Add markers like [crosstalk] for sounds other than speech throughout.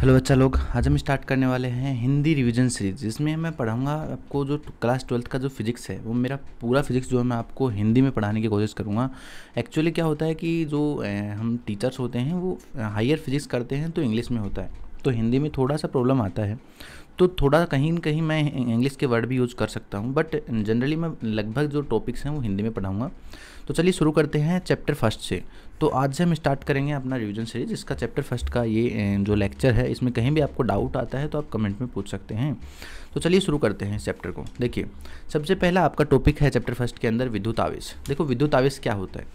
hello बच्चा लोग आज हम स्टार्ट करने वाले हैं हिंदी रिवीजन सीरीज जिसमें मैं पढ़ाऊंगा आपको जो क्लास ट्वेल्थ का जो फिजिक्स है वो मेरा पूरा फिजिक्स जो है मैं आपको हिंदी में पढ़ाने की कोशिश करूंगा एक्चुअली क्या होता है कि जो हम टीचर्स होते हैं वो हायर फिजिक्स करते हैं तो इंग्लिश में होता है तो हिंदी में थोड़ा सा प्रॉब्लम आता है तो थोड़ा कहीं ना कहीं मैं इंग्लिश के वर्ड भी यूज़ कर सकता हूँ बट जनरली मैं लगभग जो टॉपिक्स हैं वो हिंदी में पढ़ाऊँगा तो चलिए शुरू करते हैं चैप्टर फर्स्ट से तो आज से हम स्टार्ट करेंगे अपना रिवीजन सीरीज इसका चैप्टर फर्स्ट का ये जो लेक्चर है इसमें कहीं भी आपको डाउट आता है तो आप कमेंट में पूछ सकते हैं तो चलिए शुरू करते हैं इस चैप्टर को देखिए सबसे पहला आपका टॉपिक है चैप्टर फर्स्ट के अंदर विद्युत आवेश देखो विद्युत आवेश क्या होता है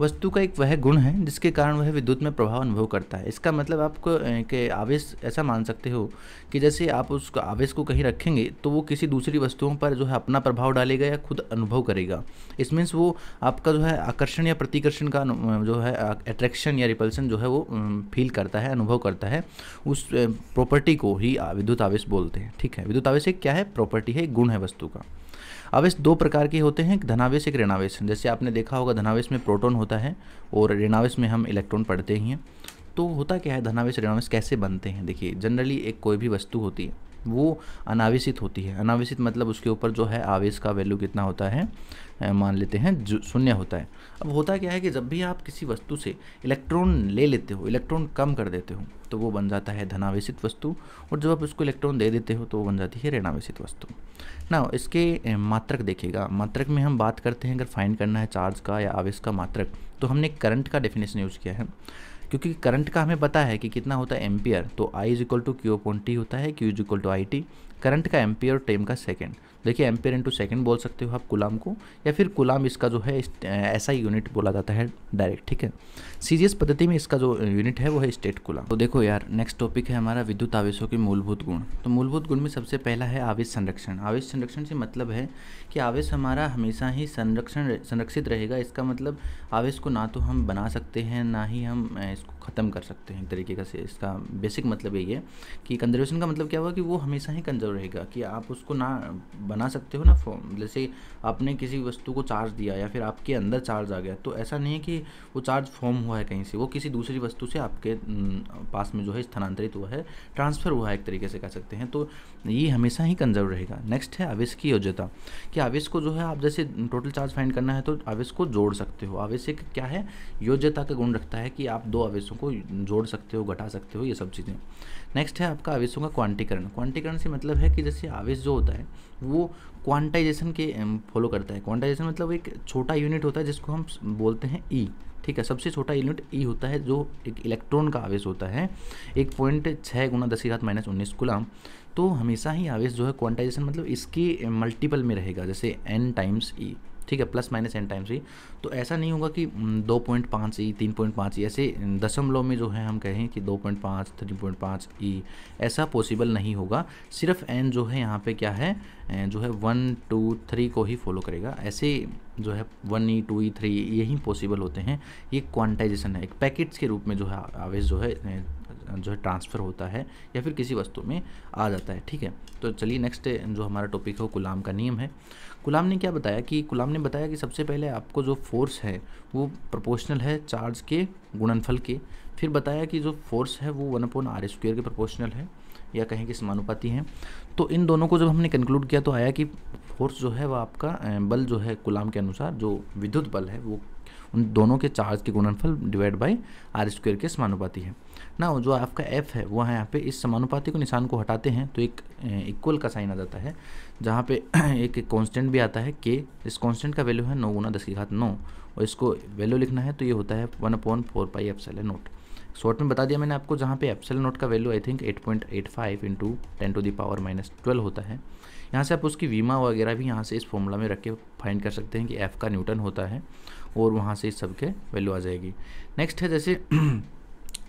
वस्तु का एक वह गुण है जिसके कारण वह विद्युत में प्रभाव अनुभव करता है इसका मतलब आपको के आवेश ऐसा मान सकते हो कि जैसे आप उस आवेश को कहीं रखेंगे तो वो किसी दूसरी वस्तुओं पर जो है अपना प्रभाव डालेगा या खुद अनुभव करेगा इस मीन्स वो आपका जो है आकर्षण या प्रतिकर्षण का जो है अट्रैक्शन या रिपल्सन जो है वो फील करता है अनुभव करता है उस प्रॉपर्टी को ही विद्युत आवेश बोलते हैं ठीक है विद्युत आवेश एक क्या है प्रॉपर्टी है गुण है वस्तु का आवेश दो प्रकार के होते हैं एक धनावेश एक ऋणावेश जैसे आपने देखा होगा धनावेश में प्रोटोन होता है और ऋणावेश में हम इलेक्ट्रॉन पढ़ते ही हैं तो होता क्या है धनावेश ऋणावेश कैसे बनते हैं देखिए जनरली एक कोई भी वस्तु होती है वो अनावेशित होती है अनावेशित मतलब उसके ऊपर जो है आवेश का वैल्यू कितना होता है मान लेते हैं जो शून्य होता है अब होता क्या है कि जब भी आप किसी वस्तु से इलेक्ट्रॉन ले लेते हो इलेक्ट्रॉन कम कर देते हो तो वो बन जाता है धनावेशित वस्तु और जब आप उसको इलेक्ट्रॉन दे देते हो तो वो बन जाती है ऋणावेशित वस्तु ना इसके मात्रक देखेगा मात्रक में हम बात करते हैं अगर फाइंड करना है चार्ज का या आवेश का मात्रक तो हमने करंट का डेफिनेशन यूज़ किया है क्योंकि करंट का हमें पता है कि कितना होता है एम्पियर तो I is equal to Q upon T होता है Q is equal to I T current का एम्पियर टेम का सेकेंड देखिए एम्पेयर इंटू सेकेंड बोल सकते हो आप गुलाम को या फिर गुलाम इसका जो है ऐसा यूनिट बोला जाता है डायरेक्ट ठीक है सी पद्धति में इसका जो यूनिट है वो है स्टेट गुलाम तो देखो यार नेक्स्ट टॉपिक है हमारा विद्युत आवेशों के मूलभूत गुण तो मूलभूत गुण में सबसे पहला है आवेश संरक्षण आवेश संरक्षण से मतलब है कि आवेश हमारा हमेशा ही संरक्षण संरक्षित रहेगा इसका मतलब आवेश को ना तो हम बना सकते हैं ना ही हम इसको ख़त्म कर सकते हैं एक तरीके का से इसका बेसिक मतलब यही है कि कंजर्वेशन का मतलब क्या हुआ कि वो हमेशा ही कंजर्व रहेगा कि आप उसको ना बना सकते हो ना फॉर्म जैसे आपने किसी वस्तु को चार्ज दिया या फिर आपके अंदर चार्ज आ गया तो ऐसा नहीं है कि वो चार्ज फॉर्म हुआ है कहीं से वो किसी दूसरी वस्तु से आपके पास में जो है स्थानांतरित हुआ है ट्रांसफ़र हुआ है एक तरीके से कह सकते हैं तो ये हमेशा ही कंजर्व रहेगा नेक्स्ट है आवेश की योग्यता कि आवेश को जो है आप जैसे टोटल चार्ज फाइंड करना है तो आवेश को जोड़ सकते हो आवेश एक क्या है योग्यता का गुण रखता है कि आप दो आवेशों को जोड़ सकते हो घटा सकते हो ये सब चीज़ें नेक्स्ट है आपका आवेशों का क्वांटीकरण क्वांटीकरण से मतलब है कि जैसे आवेश जो होता है वो क्वांटाइजेशन के फॉलो um, करता है क्वांटाइजेशन मतलब एक छोटा यूनिट होता है जिसको हम बोलते हैं ई e, ठीक है सबसे छोटा यूनिट ई e होता है जो एक इलेक्ट्रॉन का आवेश होता है एक पॉइंट छः गुना दस घात माइनस उन्नीस गुलाम तो हमेशा ही आवेश जो है क्वांटाइजेशन मतलब इसके मल्टीपल में रहेगा जैसे एन टाइम्स ई ठीक है प्लस माइनस एन टाइम्स ही तो ऐसा नहीं होगा कि हम्म, दो पॉइंट पाँच ई e, तीन पॉइंट पाँच ई e, ऐसे दशमलव में जो है हम कहें कि दो पॉइंट पाँच थ्री पॉइंट पाँच ई e, ऐसा पॉसिबल नहीं होगा सिर्फ एन जो है यहाँ पे क्या है जो है वन टू थ्री को ही फॉलो करेगा ऐसे जो है one E two E three यही पॉसिबल होते हैं ये क्वांटाइजेशन है एक पैकेट्स के रूप में जो है आवेश जो है जो है ट्रांसफ़र होता है या फिर किसी वस्तु में आ जाता है ठीक है तो चलिए नेक्स्ट जो हमारा टॉपिक है वो गुलाम का नियम है गुलाम ने क्या बताया कि गुलाम ने बताया कि सबसे पहले आपको जो फोर्स है वो प्रोपोर्शनल है चार्ज के गुणनफल के फिर बताया कि जो फोर्स है वो वन अपोन आर स्क्वेयर के प्रोपोर्शनल है या कहें कि समानुपाती हैं तो इन दोनों को जब हमने कंक्लूड किया तो आया कि फोर्स जो है वह आपका बल जो है गुलाम के अनुसार जो विद्युत बल है वो उन दोनों के चार्ज के गुणनफल डिवाइड बाई आर स्क्वेयर के समानुपाति है ना जो आपका एफ है वह यहाँ पे इस समानुपाति को निशान को हटाते हैं तो एक इक्वल का साइन आ जाता है जहाँ पे [clears throat] एक कांस्टेंट भी आता है के इस कांस्टेंट का वैल्यू है नौ गुना दस की घात नौ और इसको वैल्यू लिखना है तो ये होता है one point four pi epsilon naught short में बता दिया मैंने आपको जहाँ पे एप्सल नोट का value I think 8.85 point eight five into ten to the power minus twelve होता है यहाँ से आप उसकी वीमा वगैरह भी यहाँ से इस फॉर्मूला में रख के फाइंड कर सकते हैं कि एफ़ का न्यूटन होता है और वहाँ से सब के वैल्यू आ जाएगी नेक्स्ट है जैसे [clears throat]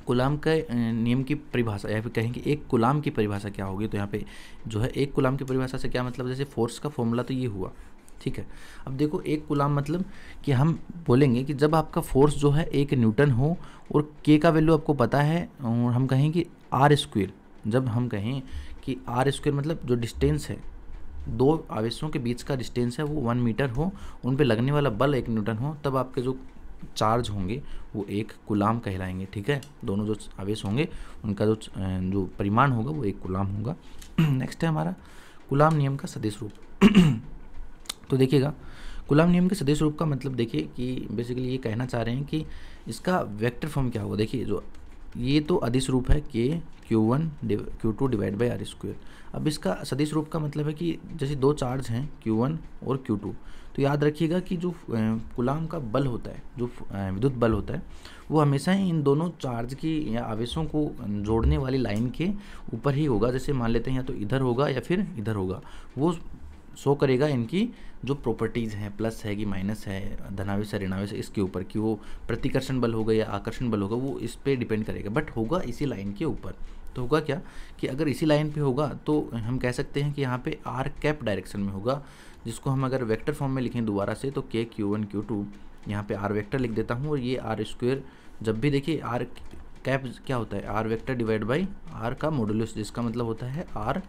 गुलाम का नियम की परिभाषा या फिर कहें कि एक गुलाम की परिभाषा क्या होगी तो यहाँ पे जो है एक गुलाम की परिभाषा से क्या मतलब जैसे फोर्स का फॉर्मूला तो ये हुआ ठीक है अब देखो एक गुलाम मतलब कि हम बोलेंगे कि जब आपका फोर्स जो है एक न्यूटन हो और के का वैल्यू आपको पता है और हम कहें कि आर स्क्वेयर जब हम कहें कि आर स्क्वेयर मतलब जो डिस्टेंस है दो आवेशों के बीच का डिस्टेंस है वो वन मीटर हो उन पर लगने वाला बल एक न्यूटन हो तब आपके जो चार्ज होंगे वो एक गुलाम कहलाएंगे ठीक है दोनों जो आवेश होंगे उनका जो जो परिमाण होगा वो एक गुलाम होगा नेक्स्ट [clears throat] है हमारा गुलाम नियम का सदिश रूप [clears throat] तो देखिएगा गुलाम नियम के सदिश रूप का मतलब देखिए कि बेसिकली ये कहना चाह रहे हैं कि इसका वेक्टर फॉर्म क्या होगा देखिए जो ये तो अधिस रूप है K Q one Q two divide by R square अब इसका सदिश रूप का मतलब है कि जैसे दो चार्ज हैं क्यू वन और क्यू टू तो याद रखिएगा कि जो गुलाम का बल होता है जो विद्युत बल होता है वो हमेशा ही इन दोनों चार्ज की या आवेशों को जोड़ने वाली लाइन के ऊपर ही होगा जैसे मान लेते हैं या तो इधर होगा या फिर इधर होगा वो शो करेगा इनकी जो प्रॉपर्टीज़ हैं प्लस है कि माइनस है धनावेश है ऋणावेश इसके ऊपर कि वो प्रतिकर्षण बल होगा या आकर्षण बल होगा वो इस पर डिपेंड करेगा बट होगा इसी लाइन के ऊपर तो होगा क्या कि अगर इसी लाइन पे होगा तो हम कह सकते हैं कि यहाँ पे आर कैप डायरेक्शन में होगा जिसको हम अगर वेक्टर फॉर्म में लिखें दोबारा से तो के क्यू वन क्यू टू यहाँ पर आर वैक्टर लिख देता हूँ और ये आर स्क्वेयर जब भी देखिए आर कैप क्या होता है R vector divide by R का मोडुलस जिसका मतलब होता है आर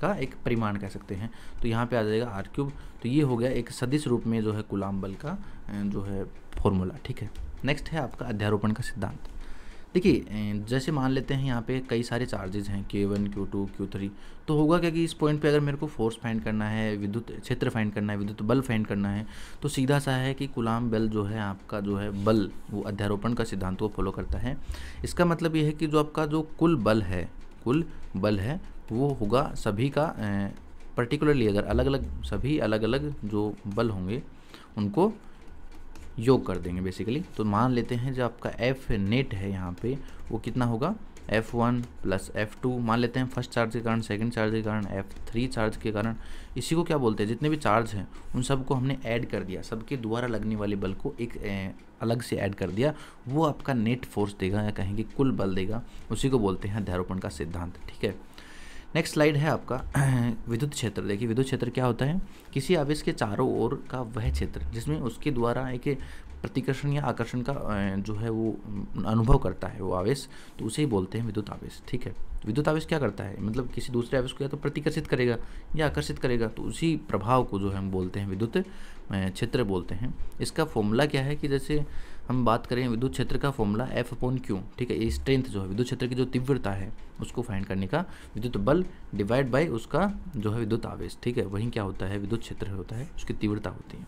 का एक परिमाण कह सकते हैं तो यहाँ पे आ जाएगा आर क्यूब तो ये हो गया एक सदिश रूप में जो है गुलाम बल का जो है फॉर्मूला ठीक है नेक्स्ट है आपका अध्यारोपण का सिद्धांत देखिए जैसे मान लेते हैं यहाँ पे कई सारे चार्जेज हैं के one Q two Q three तो होगा क्या कि इस पॉइंट पे अगर मेरे को फोर्स फाइंड करना है विद्युत क्षेत्र फाइंड करना है विद्युत बल फाइंड करना है तो सीधा सा है कि गुलाम बल जो है आपका जो है बल वो अध्यारोपण का सिद्धांत को फॉलो करता है इसका मतलब ये है कि जो आपका जो कुल बल है कुल बल है वो होगा सभी का पर्टिकुलरली अगर अलग अलग सभी अलग अलग जो बल होंगे उनको योग कर देंगे बेसिकली तो मान लेते हैं जो आपका एफ नेट है यहाँ पे वो कितना होगा F one plus F two मान लेते हैं फर्स्ट चार्ज के कारण सेकंड चार्ज के कारण एफ़ थ्री चार्ज के कारण इसी को क्या बोलते हैं जितने भी चार्ज हैं उन सबको हमने ऐड कर दिया सबके द्वारा लगने वाले बल को एक ए, अलग से ऐड कर दिया वो आपका नेट फोर्स देगा या कहेंगे कुल बल देगा उसी को बोलते हैं अध्यारोपण का सिद्धांत ठीक है नेक्स्ट स्लाइड है आपका [clears throat] विद्युत क्षेत्र देखिए विद्युत क्षेत्र क्या होता है किसी आवेश के चारों ओर का वह क्षेत्र जिसमें उसके द्वारा एक प्रतिकर्षण या आकर्षण का जो है वो अनुभव करता है वो आवेश तो उसे ही बोलते हैं विद्युत आवेश ठीक है विद्युत आवेश क्या करता है मतलब किसी दूसरे आवेश को या तो प्रतिकर्षित करेगा या आकर्षित करेगा तो उसी प्रभाव को जो है हम बोलते हैं विद्युत क्षेत्र बोलते हैं इसका फॉर्मूला क्या है कि जैसे हम बात करें विद्युत क्षेत्र का फॉर्मूला एफ अपॉन क्यू ठीक है ये स्ट्रेंथ जो है विद्युत क्षेत्र की जो तीव्रता है उसको फाइंड करने का विद्युत बल डिवाइड बाय उसका जो है विद्युत आवेश ठीक है वहीं क्या होता है विद्युत क्षेत्र होता है उसकी तीव्रता होती है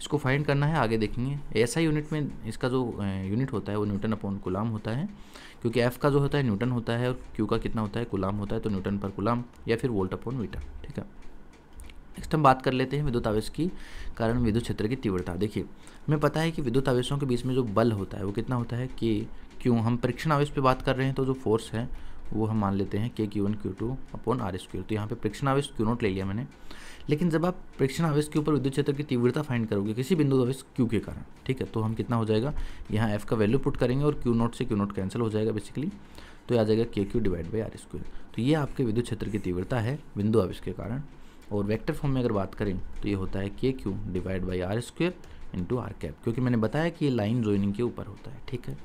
इसको फाइंड करना है आगे देखेंगे ऐसा यूनिट में इसका जो यूनिट होता है वो न्यूटन अपॉन गुलाम होता है क्योंकि एफ़ का जो होता है न्यूटन होता है और क्यू का कितना होता है गुलाम होता है तो न्यूटन पर गुलाम या फिर वोल्ट अपॉन मीटर ठीक है नेक्स्ट हम बात कर लेते हैं विद्युत आवेश की कारण विद्युत क्षेत्र की तीव्रता देखिए हमें पता है कि विद्युत आवेशों के बीच में जो बल होता है वो कितना होता है कि क्यों हम परीक्षण आवेश पे बात कर रहे हैं तो जो फोर्स है वो हम मान लेते हैं K Q one Q two upon R square तो यहाँ पे परीक्षण आवेश क्यू नोट ले लिया मैंने लेकिन जब आप परीक्षण आवेश के ऊपर विद्युत क्षेत्र की तीव्रता फाइंड करोगे किसी बिंदु आवेश क्यू के कारण ठीक है तो हम कितना हो जाएगा यहाँ एफ का वैल्यू पुट करेंगे और क्यू नोट से क्यू नोट कैंसिल हो जाएगा बेसिकली तो आ जाएगा K Q divide by R square तो ये आपके विद्युत क्षेत्र की तीव्रता है बिंदु आवेश के कारण और वेक्टर फॉर्म में अगर बात करें तो ये होता है K Q divide by R square into R cap क्योंकि मैंने बताया कि ये लाइन ज्वाइनिंग के ऊपर होता है ठीक है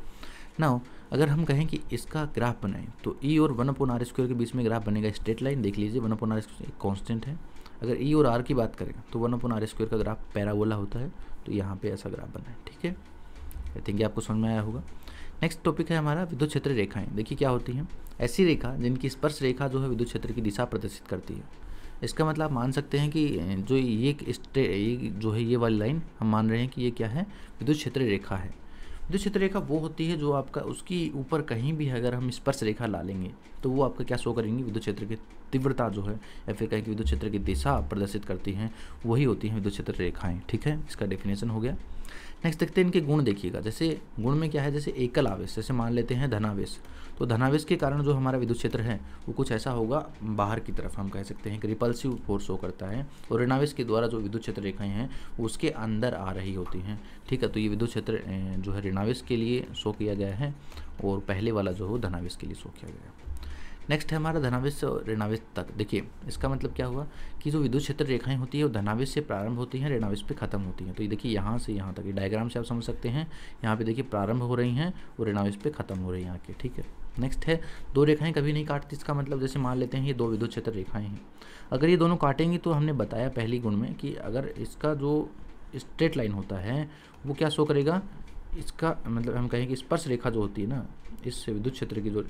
ना अगर हम कहें कि इसका ग्राफ बनाएं तो ई e और वन अपॉन आर स्क्वेयर के बीच में ग्राफ बनेगा स्ट्रेट लाइन देख लीजिए one upon R square constant है अगर ई e और आर की बात करें तो वन अपॉन आर स्क्वेयर का ग्राफ पैराबोला होता है तो यहाँ पे ऐसा ग्राफ बना है ठीक है आई थिंक आपको समझ में आया होगा नेक्स्ट टॉपिक है हमारा विद्युत क्षेत्र रेखाएं देखिए क्या होती हैं ऐसी रेखा जिनकी स्पर्श रेखा जो है विद्युत क्षेत्र की दिशा प्रदर्शित करती है इसका मतलब मान सकते हैं कि जो ये स्टे जो है ये वाली लाइन हम मान रहे हैं कि ये क्या है विद्युत क्षेत्र रेखा है विद्युत क्षेत्र रेखा वो होती है जो आपका उसकी ऊपर कहीं भी अगर हम स्पर्श रेखा ला लेंगे तो वो आपका क्या शो करेंगी विद्युत क्षेत्र की तीव्रता जो है या फिर कहें कि विद्युत क्षेत्र की दिशा प्रदर्शित करती हैं वही होती हैं विद्युत क्षेत्र रेखाएँ ठीक है इसका डेफिनेशन हो गया नेक्स्ट देखते हैं इनके गुण देखिएगा जैसे गुण में क्या है जैसे एकल आवेश जैसे मान लेते हैं धनावेश तो धनावेश के कारण जो हमारा विद्युत क्षेत्र है वो कुछ ऐसा होगा बाहर की तरफ हम कह सकते हैं कि रिपल्सिव फोर्स हो करता है और ऋणावेश के द्वारा जो विद्युत क्षेत्र रेखाएं हैं उसके अंदर आ रही होती हैं ठीक है तो ये विद्युत क्षेत्र जो है ऋणावेश के लिए शो किया गया है और पहले वाला जो हो धनावेश के लिए शो किया गया है नेक्स्ट है हमारा धनावेश से ऋणावेश तक देखिए इसका मतलब क्या हुआ कि जो विद्युत क्षेत्र रेखाएं होती है वो धनावेश से प्रारंभ होती हैं ऋणावेश पे खत्म होती हैं तो ये देखिए यहाँ से यहाँ तक ये डायग्राम से आप समझ सकते हैं यहाँ पे देखिए प्रारंभ हो रही हैं और ऋणावेश पे खत्म हो रही हैं यहाँ के ठीक है नेक्स्ट है दो रेखाएं कभी नहीं काटती इसका मतलब जैसे मान लेते हैं ये दो विद्युत क्षेत्र रेखाएं हैं अगर ये दोनों काटेंगी तो हमने बताया पहली गुण में कि अगर इसका जो स्ट्रेट लाइन होता है वो क्या शो करेगा इसका मतलब हम कहेंगे कि स्पर्श रेखा जो होती है ना इस विद्युत क्षेत्र की जो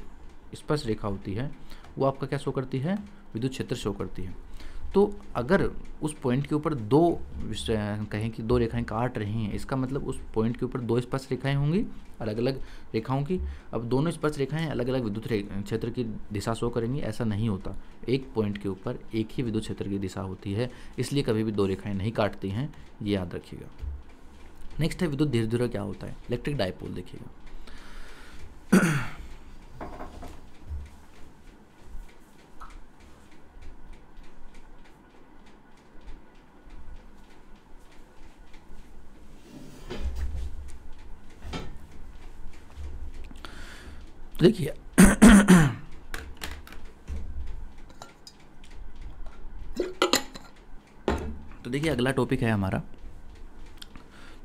स्पर्श रेखा होती है वो आपका क्या शो करती है विद्युत क्षेत्र शो करती है तो अगर उस पॉइंट के ऊपर दो कहें कि दो रेखाएं काट रही हैं इसका मतलब उस पॉइंट के ऊपर दो स्पर्श रेखाएं होंगी अलग अलग रेखाओं की अब दोनों स्पर्श रेखाएं अलग अलग विद्युत क्षेत्र की दिशा शो करेंगी ऐसा नहीं होता एक पॉइंट के ऊपर एक ही विद्युत क्षेत्र की दिशा होती है इसलिए कभी भी दो रेखाएँ नहीं काटती हैं ये याद रखिएगा नेक्स्ट है विद्युत धीरे धीरे क्या होता है इलेक्ट्रिक डायपोल देखिएगा देखिए तो देखिए अगला टॉपिक है हमारा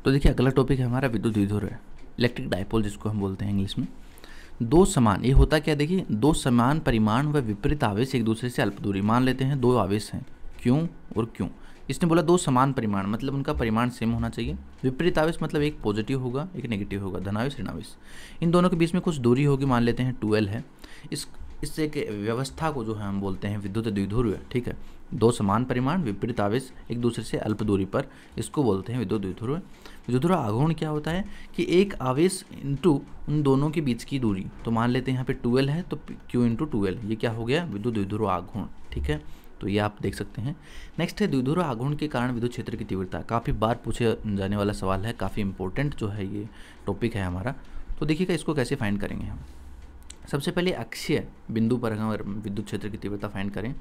तो देखिए अगला टॉपिक है हमारा विद्युत विधुर इलेक्ट्रिक डायपोल जिसको हम बोलते हैं इंग्लिश में दो समान ये होता क्या देखिए दो समान परिमाण व विपरीत आवेश एक दूसरे से अल्प दूरी मान लेते हैं दो आवेश हैं क्यों और क्यों इसने बोला दो समान परिमाण मतलब उनका परिमाण सेम होना चाहिए विपरीत आवेश मतलब एक पॉजिटिव होगा एक नेगेटिव होगा धनावेश ऋणावेश इन दोनों के बीच में कुछ दूरी होगी मान लेते हैं टूएल है इस इससे एक व्यवस्था को जो है हम बोलते हैं विद्युत द्विध्रुव ठीक है दो समान परिमाण विपरीत आवेश एक दूसरे से अल्प दूरी पर इसको बोलते हैं विद्युत द्विध्रुव विद्युध्रुव आघूर्ण क्या होता है कि एक आवेश इंटू उन दोनों के बीच की दूरी तो मान लेते हैं यहाँ पे ट्वेल्व है तो क्यू इंटू ट्वेल्व ये क्या हो गया विद्युत द्विध्रुव आघूर्ण ठीक है तो ये आप देख सकते हैं नेक्स्ट है द्विधुर आघूर्ण के कारण विद्युत क्षेत्र की तीव्रता काफ़ी बार पूछे जाने वाला सवाल है काफ़ी इंपॉर्टेंट जो है ये टॉपिक है हमारा तो देखिएगा इसको कैसे फाइंड करेंगे हम सबसे पहले अक्षय बिंदु पर अगर विद्युत क्षेत्र की तीव्रता फाइंड करें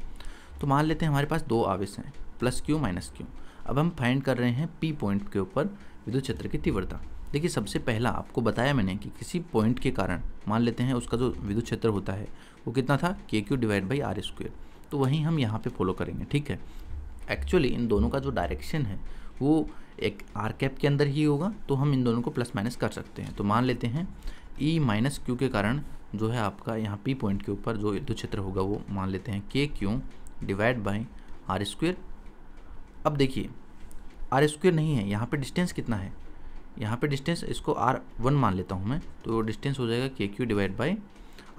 तो मान लेते हैं हमारे पास दो आवेश हैं प्लस क्यू माइनस क्यू अब हम फाइंड कर रहे हैं पी पॉइंट के ऊपर विद्युत क्षेत्र की तीव्रता देखिए सबसे पहला आपको बताया मैंने कि किसी पॉइंट के कारण मान लेते हैं उसका जो विद्युत क्षेत्र होता है वो कितना था K Q divide by R square तो वहीं हम यहाँ पे फॉलो करेंगे ठीक है एक्चुअली इन दोनों का जो डायरेक्शन है वो एक आर कैप के अंदर ही होगा तो हम इन दोनों को प्लस माइनस कर सकते हैं तो मान लेते हैं ई माइनस क्यू के कारण जो है आपका यहाँ पी पॉइंट के ऊपर जो युद्ध क्षेत्र होगा वो मान लेते हैं K Q divide by R square अब देखिए आर स्क्वेयर नहीं है यहाँ पे डिस्टेंस कितना है यहाँ पे डिस्टेंस इसको आर वन मान लेता हूँ मैं तो डिस्टेंस हो जाएगा K Q divide by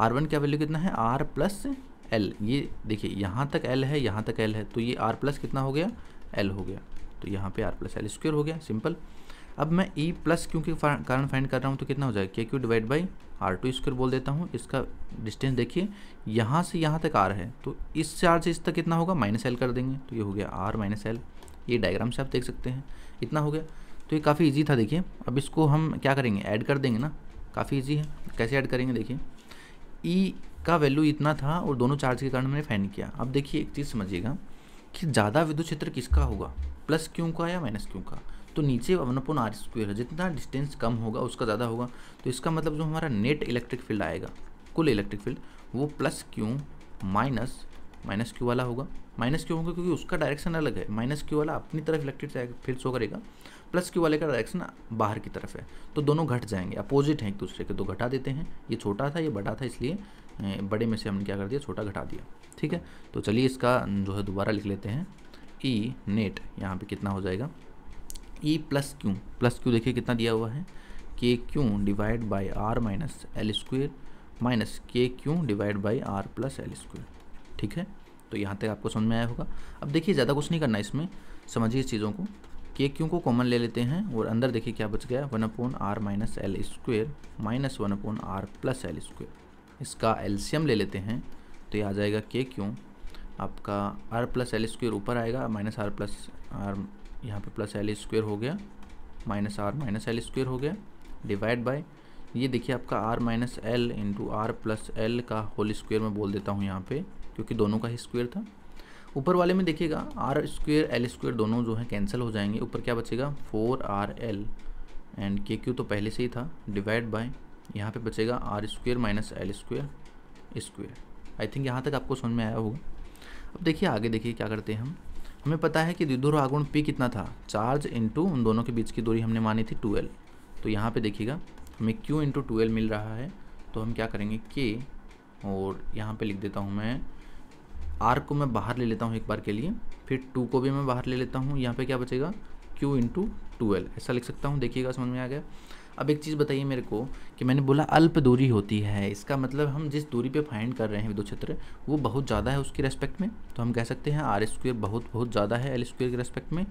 R one का वैल्यू कितना है आर प्लस एल ये देखिए यहाँ तक एल है यहाँ तक एल है तो ये आर प्लस कितना हो गया एल हो गया तो यहाँ पे आर प्लस एल स्क्वेयर हो गया सिंपल अब मैं ई e प्लस क्योंकि कारण फाइंड कर रहा हूँ तो कितना हो जाएगा K Q divide by R two square बोल देता हूँ इसका डिस्टेंस देखिए यहाँ से यहाँ तक आर है तो इस चार आर से इस तक कितना होगा माइनस एल कर देंगे तो ये हो गया आर माइनस एल ये डायग्राम से आप देख सकते हैं इतना हो गया तो ये काफ़ी ईजी था देखिए अब इसको हम क्या करेंगे ऐड कर देंगे ना काफ़ी ईजी है कैसे ऐड करेंगे देखिए ई e का वैल्यू इतना था और दोनों चार्ज के कारण मैंने फैन किया अब देखिए एक चीज़ समझिएगा कि ज़्यादा विद्युत क्षेत्र किसका होगा प्लस क्यों का या माइनस क्यों का तो नीचे वन अपन आर स्क्वेयर है जितना डिस्टेंस कम होगा उसका ज़्यादा होगा तो इसका मतलब जो हमारा नेट इलेक्ट्रिक फील्ड आएगा कुल इलेक्ट्रिक फील्ड वो plus Q minus minus Q वाला होगा माइनस क्यों होगा क्योंकि उसका डायरेक्शन अलग है माइनस क्यू वाला अपनी तरफ इलेक्ट्रिक फील्ड शो करेगा प्लस क्यू वाले का डायरेक्शन बाहर की तरफ है तो दोनों घट जाएंगे अपोजिट हैं एक दूसरे के तो घटा देते हैं ये छोटा था ये बड़ा था इसलिए बड़े में से हमने क्या कर दिया छोटा घटा दिया ठीक है तो चलिए इसका जो है दोबारा लिख लेते हैं ई e नेट यहाँ पे कितना हो जाएगा E plus Q plus Q देखिए कितना दिया हुआ है K Q divide by R minus L square minus K Q divide by R plus L square ठीक है तो यहाँ तक आपको समझ में आया होगा अब देखिए ज़्यादा कुछ नहीं करना इसमें समझिए इस चीज़ों को के क्यू को कॉमन ले लेते हैं और अंदर देखिए क्या बच गया one upon R minus L square minus one upon R plus L square इसका एल्शियम ले लेते हैं तो ये आ जाएगा के क्यों आपका आर प्लस एल स्क्वेयर ऊपर आएगा माइनस आर प्लस आर यहाँ पे प्लस एल स्क्वेयर हो गया minus R minus L square हो गया डिवाइड बाय ये देखिए आपका R minus L into R plus L का होल स्क्वेयर मैं बोल देता हूँ यहाँ पे क्योंकि दोनों का ही स्क्वेयर था ऊपर वाले में देखिएगा आर स्क्वेयर एल स्क्वेयर दोनों जो है कैंसिल हो जाएंगे ऊपर क्या बचेगा four R L and K Q तो पहले से ही था डिवाइड बाय यहाँ पे बचेगा R square minus L square square I think यहाँ तक आपको समझ में आया होगा अब देखिए आगे देखिए क्या करते हैं हम हमें पता है कि द्विध्रुव आगुण पी कितना था चार्ज इंटू उन दोनों के बीच की दूरी हमने मानी थी ट्वेल्व तो यहाँ पे देखिएगा हमें क्यू इंटू ट्वेल्व मिल रहा है तो हम क्या करेंगे के और यहाँ पर लिख देता हूँ मैं आर को मैं बाहर ले लेता हूँ एक बार के लिए फिर टू को भी मैं बाहर ले लेता हूँ यहाँ पर क्या बचेगा क्यू इंटू ऐसा लिख सकता हूँ देखिएगा समझ में आ गया अब एक चीज़ बताइए मेरे को कि मैंने बोला अल्प दूरी होती है इसका मतलब हम जिस दूरी पे फाइंड कर रहे हैं विद्युत क्षेत्र वो बहुत ज़्यादा है उसके रेस्पेक्ट में तो हम कह सकते हैं आर स्क्वेयर बहुत बहुत ज़्यादा है एल स्क्वेयर के रेस्पेक्ट में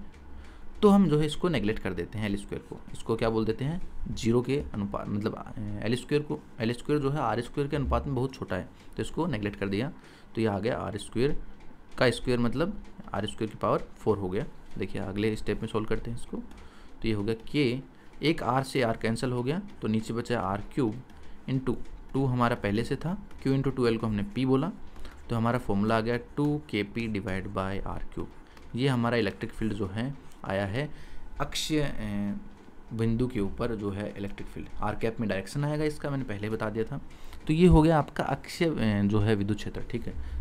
तो हम जो है इसको नेगलेक्ट कर देते हैं एल स्क्वेयर को इसको क्या बोल देते हैं जीरो के अनुपात मतलब एल स्क्वेयर को एल स्क्वेयर जो है आर स्क्वेयर के अनुपात में बहुत छोटा है तो इसको नेगलेक्ट कर दिया तो ये आ गया आर स्क्वेयर का स्क्वेयर मतलब आर स्क्वेयर की पावर फोर हो गया देखिए अगले स्टेप में सॉल्व करते हैं इसको तो ये हो गया के एक आर से आर कैंसिल हो गया तो नीचे बचा आर क्यूब इंटू टू हमारा पहले से था क्यू इंटू ट्वेल्व को हमने पी बोला तो हमारा फॉर्मूला आ गया two K P divide by R cube ये हमारा इलेक्ट्रिक फील्ड जो है आया है अक्षय बिंदु के ऊपर जो है इलेक्ट्रिक फील्ड आर कैप में डायरेक्शन आएगा इसका मैंने पहले बता दिया था तो ये हो गया आपका अक्षय जो है विद्युत क्षेत्र ठीक है